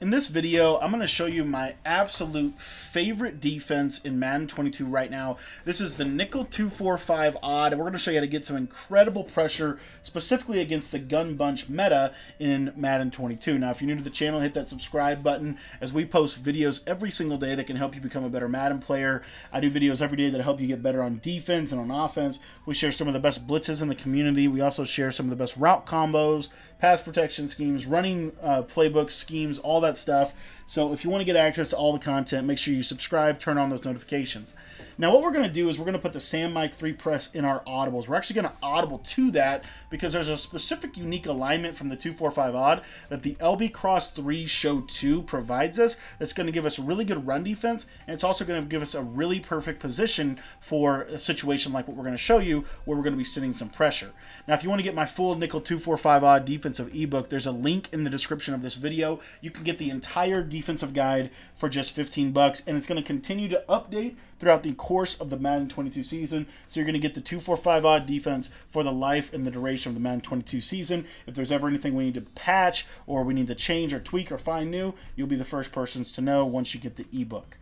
In this video, I'm going to show you my absolute favorite defense in Madden 22 right now. This is the nickel 245 odd, and we're going to show you how to get some incredible pressure, specifically against the gun bunch meta in Madden 22. Now, if you're new to the channel, hit that subscribe button as we post videos every single day that can help you become a better Madden player. I do videos every day that help you get better on defense and on offense. We share some of the best blitzes in the community. We also share some of the best route combos, pass protection schemes, running uh, playbook schemes, all that that stuff. So if you want to get access to all the content, make sure you subscribe, turn on those notifications. Now what we're going to do is we're going to put the Sam Mike 3 press in our audibles. We're actually going to audible to that because there's a specific unique alignment from the 245 odd that the LB Cross 3 Show 2 provides us that's going to give us really good run defense and it's also going to give us a really perfect position for a situation like what we're going to show you where we're going to be sending some pressure. Now if you want to get my full nickel 245 odd defensive ebook, there's a link in the description of this video. You can get the entire defensive guide for just 15 bucks, and it's going to continue to update throughout the course of the Madden 22 season. So you're going to get the 245 odd defense for the life and the duration of the Madden 22 season. If there's ever anything we need to patch or we need to change or tweak or find new, you'll be the first persons to know once you get the ebook.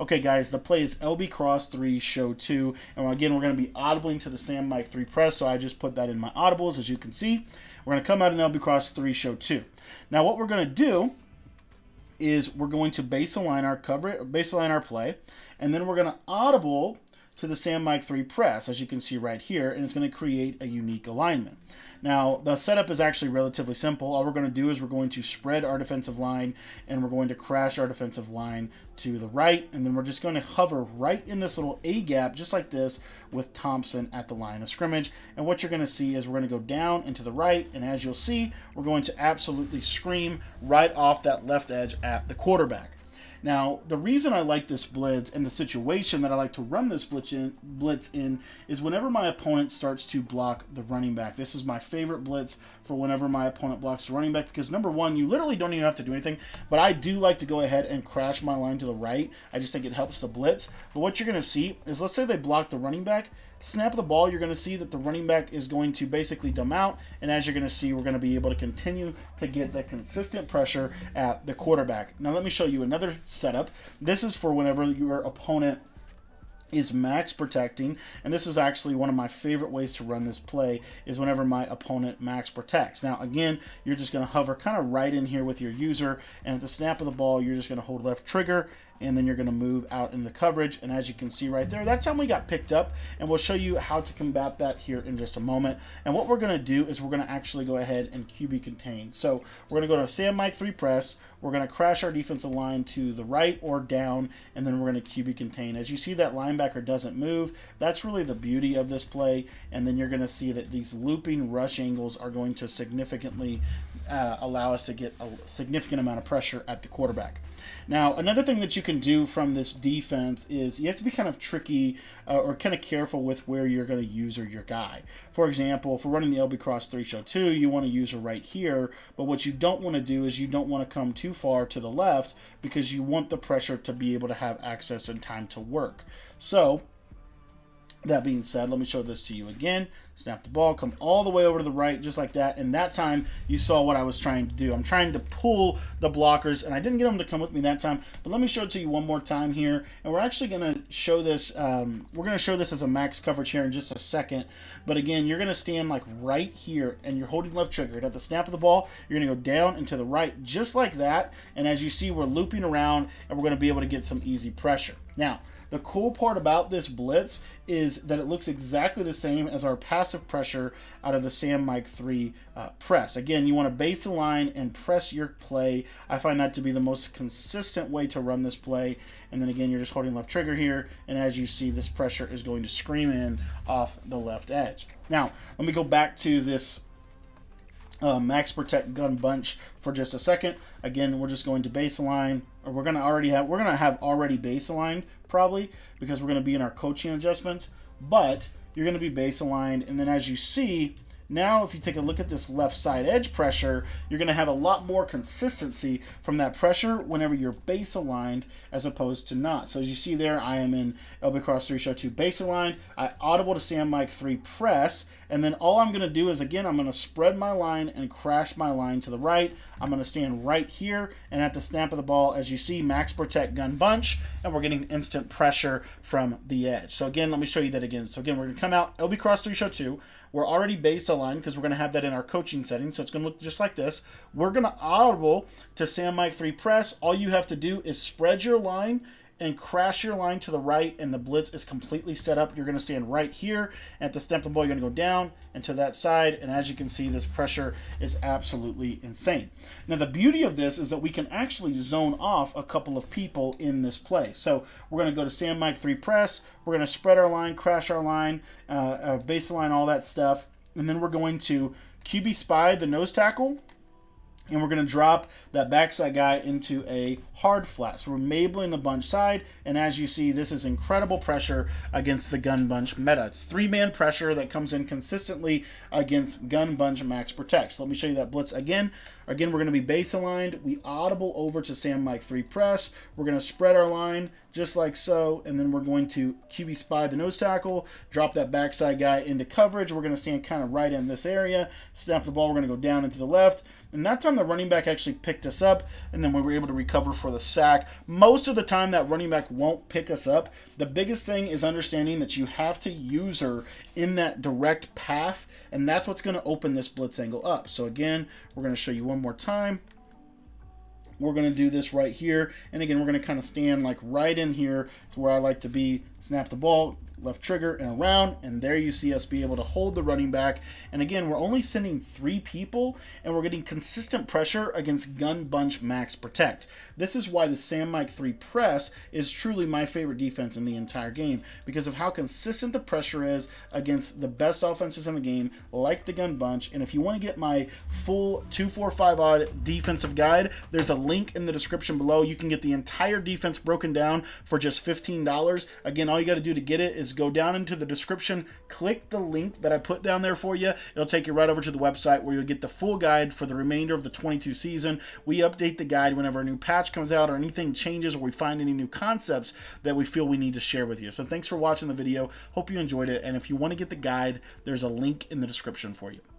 Okay, guys, the play is LB Cross 3, Show 2. And again, we're going to be audibling to the Sam Mike 3 press, so I just put that in my audibles, as you can see. We're going to come out in LB Cross 3, Show 2. Now, what we're going to do is we're going to base align our cover, base align our play, and then we're going to audible to the Sam Mike 3 press, as you can see right here, and it's going to create a unique alignment. Now, the setup is actually relatively simple. All we're going to do is we're going to spread our defensive line, and we're going to crash our defensive line to the right, and then we're just going to hover right in this little A-gap, just like this, with Thompson at the line of scrimmage. And what you're going to see is we're going to go down and to the right, and as you'll see, we're going to absolutely scream right off that left edge at the quarterback. Now, the reason I like this blitz and the situation that I like to run this blitz in, blitz in is whenever my opponent starts to block the running back. This is my favorite blitz for whenever my opponent blocks the running back because, number one, you literally don't even have to do anything, but I do like to go ahead and crash my line to the right. I just think it helps the blitz. But what you're going to see is let's say they block the running back snap the ball, you're going to see that the running back is going to basically dumb out. And as you're going to see, we're going to be able to continue to get the consistent pressure at the quarterback. Now, let me show you another setup. This is for whenever your opponent – is max protecting and this is actually one of my favorite ways to run this play is whenever my opponent max protects now again you're just going to hover kind of right in here with your user and at the snap of the ball you're just going to hold left trigger and then you're going to move out in the coverage and as you can see right there that's how we got picked up and we'll show you how to combat that here in just a moment and what we're going to do is we're going to actually go ahead and QB contain so we're going to go to Sam Mike 3 press we're going to crash our defensive line to the right or down and then we're going to QB contain as you see that line linebacker doesn't move. That's really the beauty of this play. And then you're going to see that these looping rush angles are going to significantly uh, allow us to get a significant amount of pressure at the quarterback. Now, another thing that you can do from this defense is you have to be kind of tricky uh, or kind of careful with where you're going to use or your guy. For example, if we're running the LB cross 3 show 2, you want to use her right here, but what you don't want to do is you don't want to come too far to the left because you want the pressure to be able to have access and time to work. So that being said, let me show this to you again. Snap the ball, come all the way over to the right, just like that. And that time, you saw what I was trying to do. I'm trying to pull the blockers, and I didn't get them to come with me that time. But let me show it to you one more time here. And we're actually going to show this. Um, we're going to show this as a max coverage here in just a second. But again, you're going to stand like right here, and you're holding left trigger. And at the snap of the ball, you're going to go down and to the right, just like that. And as you see, we're looping around, and we're going to be able to get some easy pressure. Now, the cool part about this Blitz is that it looks exactly the same as our passive pressure out of the Sam Mike 3 uh, press. Again, you want to base the line and press your play. I find that to be the most consistent way to run this play. And then again, you're just holding left trigger here. And as you see, this pressure is going to scream in off the left edge. Now, let me go back to this uh, max protect gun bunch for just a second. Again, we're just going to baseline, or we're gonna already have, we're gonna have already baseline probably because we're gonna be in our coaching adjustments, but you're gonna be baseline. And then as you see, now, if you take a look at this left side edge pressure, you're going to have a lot more consistency from that pressure whenever you're base aligned as opposed to not. So as you see there, I am in LB Cross 3 Show 2 base aligned. I audible to Sam Mike 3 press. And then all I'm going to do is, again, I'm going to spread my line and crash my line to the right. I'm going to stand right here. And at the snap of the ball, as you see, Max Protect Gun Bunch. And we're getting instant pressure from the edge. So again, let me show you that again. So again, we're going to come out LB Cross 3 Show 2. We're already base aligned line because we're going to have that in our coaching setting. So it's going to look just like this. We're going to audible to Sam Mike 3 press. All you have to do is spread your line and crash your line to the right, and the blitz is completely set up. You're going to stand right here. At the snap the ball, you're going to go down and to that side. And as you can see, this pressure is absolutely insane. Now, the beauty of this is that we can actually zone off a couple of people in this play. So we're going to go to Sam Mike 3 press. We're going to spread our line, crash our line, uh, uh baseline, all that stuff. And then we're going to QB spy the nose tackle and we're going to drop that backside guy into a hard flat. So we're mabling the bunch side, and as you see, this is incredible pressure against the gun bunch meta. It's three-man pressure that comes in consistently against gun bunch max protects. So let me show you that blitz again. Again, we're going to be base aligned. We audible over to Sam Mike 3 press. We're going to spread our line just like so, and then we're going to QB spy the nose tackle, drop that backside guy into coverage. We're going to stand kind of right in this area, snap the ball. We're going to go down into the left. And that time the running back actually picked us up, and then we were able to recover for the sack. Most of the time that running back won't pick us up. The biggest thing is understanding that you have to use her in that direct path, and that's what's going to open this blitz angle up. So again, we're going to show you one more time we're going to do this right here. And again, we're going to kind of stand like right in here. It's where I like to be. Snap the ball, left trigger, and around, and there you see us be able to hold the running back. And again, we're only sending three people, and we're getting consistent pressure against Gun Bunch Max Protect. This is why the Sam Mike 3 press is truly my favorite defense in the entire game, because of how consistent the pressure is against the best offenses in the game, like the Gun Bunch. And if you want to get my full 245 odd defensive guide, there's a link in the description below. You can get the entire defense broken down for just $15. Again, all you got to do to get it is is go down into the description, click the link that I put down there for you. It'll take you right over to the website where you'll get the full guide for the remainder of the 22 season. We update the guide whenever a new patch comes out or anything changes or we find any new concepts that we feel we need to share with you. So thanks for watching the video. Hope you enjoyed it. And if you want to get the guide, there's a link in the description for you.